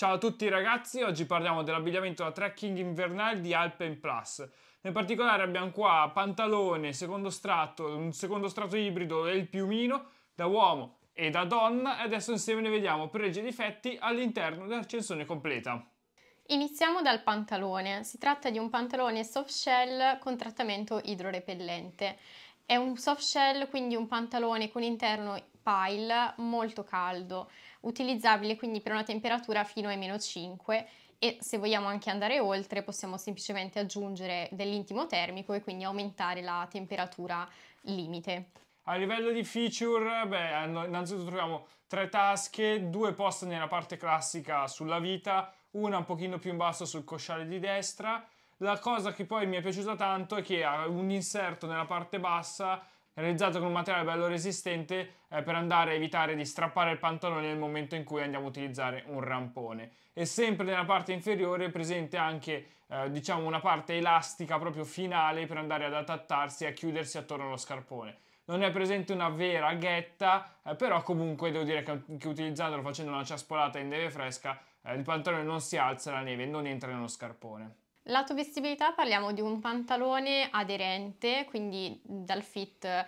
Ciao a tutti ragazzi, oggi parliamo dell'abbigliamento da trekking invernale di Alpen Plus. Nel particolare abbiamo qua pantalone, secondo strato, un secondo strato ibrido e il piumino da uomo e da donna e adesso insieme ne vediamo pregi e difetti all'interno della completa. Iniziamo dal pantalone, si tratta di un pantalone soft shell con trattamento idrorepellente. È un soft shell, quindi un pantalone con interno pile molto caldo utilizzabile quindi per una temperatura fino ai meno 5 e se vogliamo anche andare oltre possiamo semplicemente aggiungere dell'intimo termico e quindi aumentare la temperatura limite. A livello di feature, beh, innanzitutto troviamo tre tasche, due poste nella parte classica sulla vita, una un pochino più in basso sul cosciale di destra. La cosa che poi mi è piaciuta tanto è che ha un inserto nella parte bassa realizzato con un materiale bello resistente eh, per andare a evitare di strappare il pantalone nel momento in cui andiamo a utilizzare un rampone. E sempre nella parte inferiore è presente anche eh, diciamo una parte elastica proprio finale per andare ad adattarsi e a chiudersi attorno allo scarpone. Non è presente una vera ghetta, eh, però comunque devo dire che, che utilizzandolo facendo una ciaspolata in neve fresca eh, il pantalone non si alza, la neve non entra nello scarpone. Lato vestibilità parliamo di un pantalone aderente, quindi dal fit eh,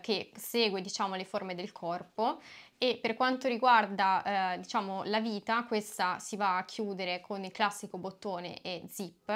che segue diciamo, le forme del corpo e per quanto riguarda eh, diciamo, la vita questa si va a chiudere con il classico bottone e zip.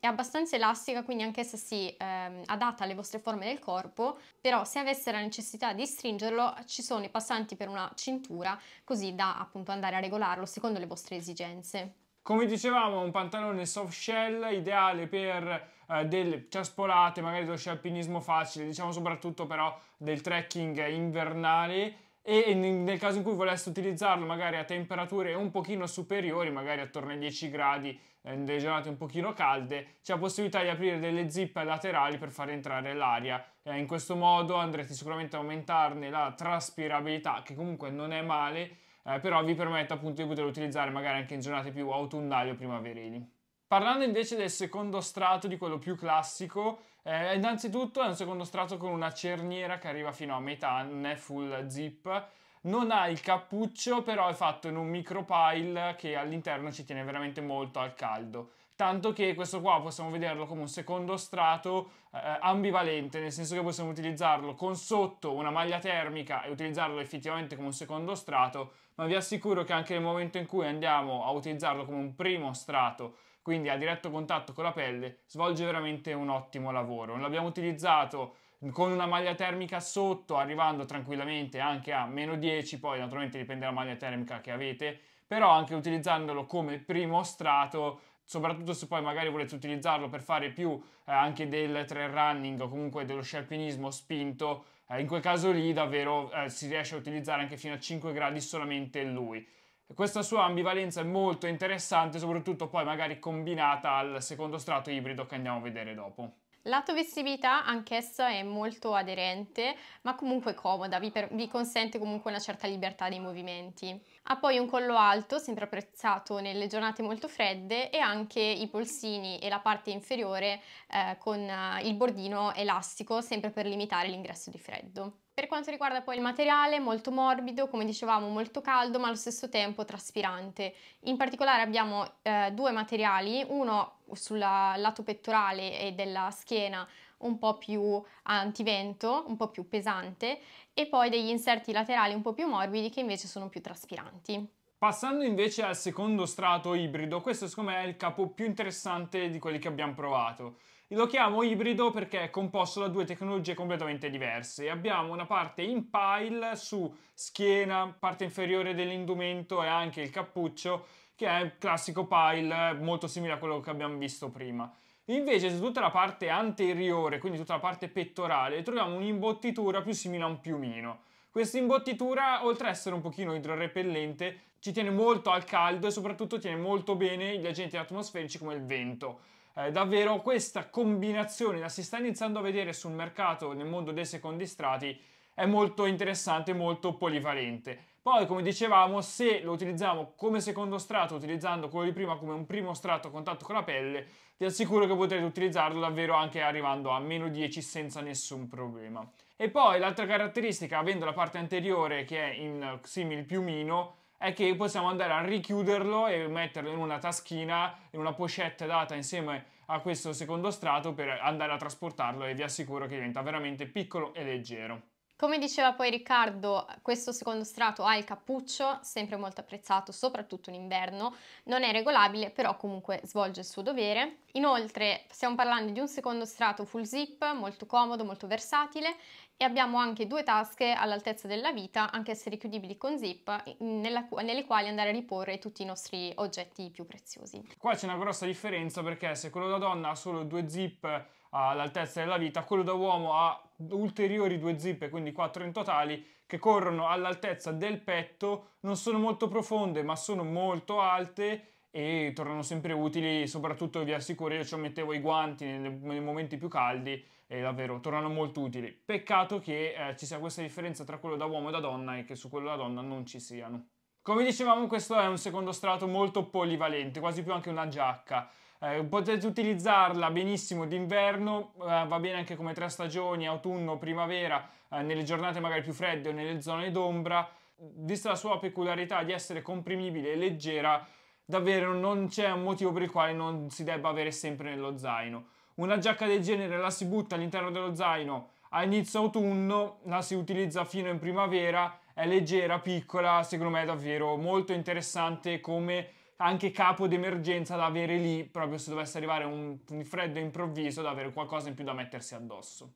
È abbastanza elastica, quindi anch'essa si eh, adatta alle vostre forme del corpo, però se avesse la necessità di stringerlo ci sono i passanti per una cintura così da appunto andare a regolarlo secondo le vostre esigenze. Come dicevamo, un pantalone soft shell ideale per eh, delle ciaspolate, magari dello scialpinismo facile, diciamo soprattutto però del trekking invernale e nel caso in cui voleste utilizzarlo magari a temperature un pochino superiori, magari attorno ai 10 gradi, in eh, delle giornate un pochino calde, c'è la possibilità di aprire delle zip laterali per far entrare l'aria. Eh, in questo modo andrete sicuramente a aumentarne la traspirabilità, che comunque non è male, eh, però vi permette appunto di poterlo utilizzare magari anche in giornate più autunnali o primaverili. Parlando invece del secondo strato, di quello più classico, eh, innanzitutto è un secondo strato con una cerniera che arriva fino a metà, non è full zip, non ha il cappuccio, però è fatto in un micro pile che all'interno ci tiene veramente molto al caldo tanto che questo qua possiamo vederlo come un secondo strato eh, eh, ambivalente, nel senso che possiamo utilizzarlo con sotto una maglia termica e utilizzarlo effettivamente come un secondo strato, ma vi assicuro che anche nel momento in cui andiamo a utilizzarlo come un primo strato, quindi a diretto contatto con la pelle, svolge veramente un ottimo lavoro. Non l'abbiamo utilizzato con una maglia termica sotto, arrivando tranquillamente anche a meno 10, poi naturalmente dipende dalla maglia termica che avete, però anche utilizzandolo come primo strato soprattutto se poi magari volete utilizzarlo per fare più eh, anche del trail running o comunque dello scialpinismo spinto, eh, in quel caso lì davvero eh, si riesce a utilizzare anche fino a 5 gradi solamente lui. Questa sua ambivalenza è molto interessante, soprattutto poi magari combinata al secondo strato ibrido che andiamo a vedere dopo. Lato vestibilità anch'essa è molto aderente ma comunque comoda, vi, per, vi, consente comunque una certa libertà dei movimenti. Ha poi un collo alto, sempre apprezzato nelle giornate molto fredde e anche i polsini e la parte inferiore eh, con eh, il bordino elastico sempre per limitare l'ingresso di freddo. Per quanto riguarda poi il materiale, molto morbido, come dicevamo, molto caldo, ma allo stesso tempo traspirante. In particolare abbiamo eh, due materiali, uno sul lato pettorale e della schiena un po' più antivento, un po' più pesante, e poi degli inserti laterali un po' più morbidi che invece sono più traspiranti. Passando invece al secondo strato ibrido, questo secondo me è il capo più interessante di quelli che abbiamo provato. Lo chiamo ibrido perché è composto da due tecnologie completamente diverse. Abbiamo una parte in pile su schiena, parte inferiore dell'indumento e anche il cappuccio, che è il classico pile molto simile a quello che abbiamo visto prima. Invece su tutta la parte anteriore, quindi tutta la parte pettorale, troviamo un'imbottitura più simile a un piumino. Questa imbottitura, oltre ad essere un pochino idrorepellente, ci tiene molto al caldo e soprattutto tiene molto bene gli agenti atmosferici come il vento. Eh, davvero questa combinazione la si sta iniziando a vedere sul mercato nel mondo dei secondi strati è molto interessante, molto polivalente. Poi, come dicevamo, se lo utilizziamo come secondo strato, utilizzando quello di prima come un primo strato a contatto con la pelle, vi assicuro che potrete utilizzarlo davvero anche arrivando a meno 10 senza nessun problema. E poi l'altra caratteristica, avendo la parte anteriore che è in simil piumino, è che possiamo andare a richiuderlo e metterlo in una taschina, in una pochette data insieme a questo secondo strato per andare a trasportarlo e vi assicuro che diventa veramente piccolo e leggero. Come diceva poi Riccardo, questo secondo strato ha il cappuccio, sempre molto apprezzato, soprattutto in inverno, non è regolabile, però comunque svolge il suo dovere. Inoltre stiamo parlando di un secondo strato full zip, molto comodo, molto versatile e abbiamo anche due tasche all'altezza della vita, anche se richiudibili con zip, nella, nelle quali andare a riporre tutti i nostri oggetti più preziosi. Qua c'è una grossa differenza perché se quello da donna ha solo due zip eh, all'altezza della vita, quello da uomo ha ulteriori due zip, quindi quattro in totali, che corrono all'altezza del petto, non sono molto profonde ma sono molto alte e tornano sempre utili, soprattutto vi assicuro io ci mettevo i guanti nei momenti più caldi e davvero tornano molto utili. Peccato che eh, ci sia questa differenza tra quello da uomo e da donna e che su quello da donna non ci siano. Come dicevamo questo è un secondo strato molto polivalente, quasi più anche una giacca. Eh, potete utilizzarla benissimo d'inverno, eh, va bene anche come tre stagioni, autunno, primavera, eh, nelle giornate magari più fredde o nelle zone d'ombra. Vista la sua peculiarità di essere comprimibile e leggera, davvero non c'è un motivo per il quale non si debba avere sempre nello zaino. Una giacca del genere la si butta all'interno dello zaino a inizio autunno, la si utilizza fino in primavera, è leggera, piccola, secondo me è davvero molto interessante come anche capo d'emergenza da avere lì, proprio se dovesse arrivare un, freddo improvviso, da avere qualcosa in più da mettersi addosso.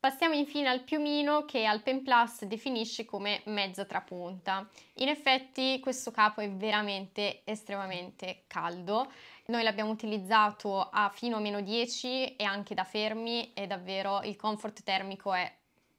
Passiamo infine al piumino che Alpen Plus definisce come mezzo trapunta. In effetti questo capo è veramente estremamente caldo. Noi l'abbiamo utilizzato a fino a meno 10 e anche da fermi e davvero il comfort termico è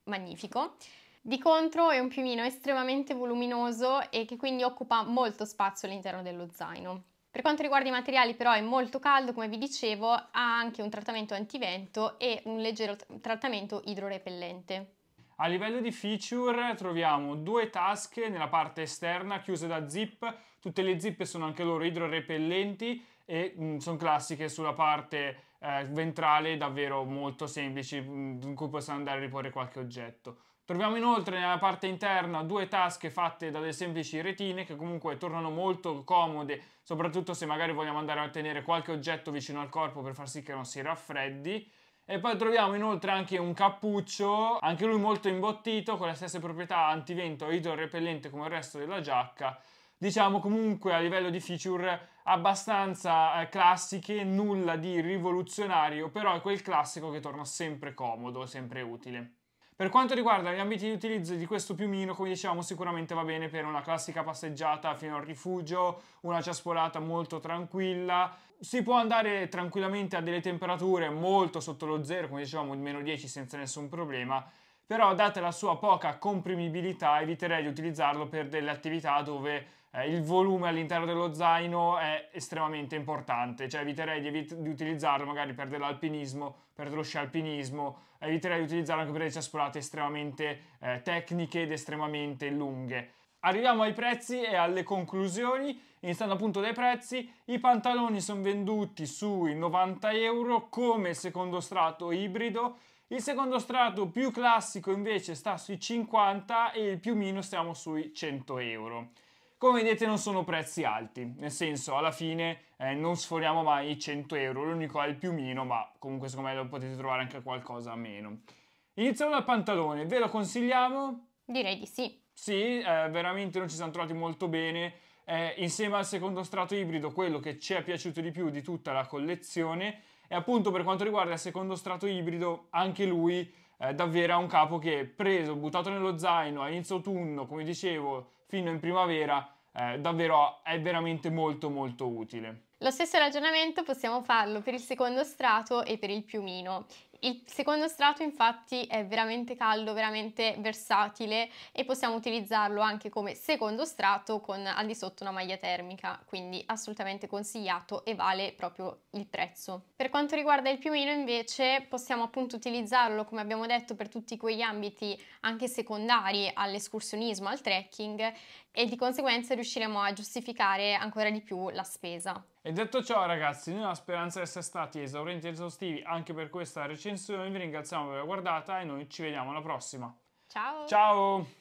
magnifico. Di contro è un piumino estremamente voluminoso e che quindi occupa molto spazio all'interno dello zaino. Per quanto riguarda i materiali però è molto caldo, come vi dicevo, ha anche un trattamento antivento e un leggero trattamento idrorepellente. A livello di feature troviamo due tasche nella parte esterna chiuse da zip, tutte le zip sono anche loro idrorepellenti e mm, sono classiche sulla parte eh, ventrale davvero molto semplici mm, in cui possiamo andare a riporre qualche oggetto. Troviamo inoltre nella parte interna due tasche fatte da delle semplici retine che comunque tornano molto comode, soprattutto se magari vogliamo andare a tenere qualche oggetto vicino al corpo per far sì che non si raffreddi. E poi troviamo inoltre anche un cappuccio, anche lui molto imbottito, con le stesse proprietà antivento e idrorepellente come il resto della giacca. Diciamo comunque a livello di feature abbastanza eh, classiche, nulla di rivoluzionario, però è quel classico che torna sempre comodo, sempre utile. Per quanto riguarda gli ambiti di utilizzo di questo piumino, come dicevamo, sicuramente va bene per una classica passeggiata fino al rifugio, una ciaspolata molto tranquilla. Si può andare tranquillamente a delle temperature molto sotto lo zero, come dicevamo, meno 10 senza nessun problema però data la sua poca comprimibilità eviterei di utilizzarlo per delle attività dove eh, il volume all'interno dello zaino è estremamente importante, cioè eviterei di, evit- di utilizzarlo magari per dell'alpinismo, per dello sci alpinismo, eviterei di utilizzarlo anche per delle ciaspolate estremamente eh, tecniche ed estremamente lunghe. Arriviamo ai prezzi e alle conclusioni, iniziando appunto dai prezzi, i pantaloni sono venduti sui 90 euro come secondo strato ibrido, il secondo strato più classico invece sta sui 50 e il più meno stiamo sui 100 euro. Come vedete non sono prezzi alti, nel senso alla fine eh, non sforiamo mai i 100 euro, l'unico è il più piumino, ma comunque secondo me lo potete trovare anche a qualcosa a meno. Iniziamo dal pantalone, ve lo consigliamo? Direi di sì. Sì, eh, veramente non ci siamo trovati molto bene. Eh, insieme al secondo strato ibrido, quello che ci è piaciuto di più di tutta la collezione, e appunto per quanto riguarda il secondo strato ibrido, anche lui eh, davvero è un capo che preso, buttato nello zaino a inizio autunno, come dicevo, fino in primavera eh, davvero è veramente molto molto utile. Lo stesso ragionamento possiamo farlo per il secondo strato e per il piumino. Il secondo strato infatti è veramente caldo, veramente versatile e possiamo utilizzarlo anche come secondo strato con al di sotto una maglia termica, quindi assolutamente consigliato e vale proprio il prezzo. Per quanto riguarda il piumino invece possiamo appunto utilizzarlo come abbiamo detto per tutti quegli ambiti anche secondari all'escursionismo, al trekking e di conseguenza riusciremo a giustificare ancora di più la spesa. E detto ciò ragazzi, nella speranza di essere stati esaurienti e esaustivi anche per questa recensione, vi ringraziamo per aver guardata e noi ci vediamo alla prossima. Ciao! Ciao!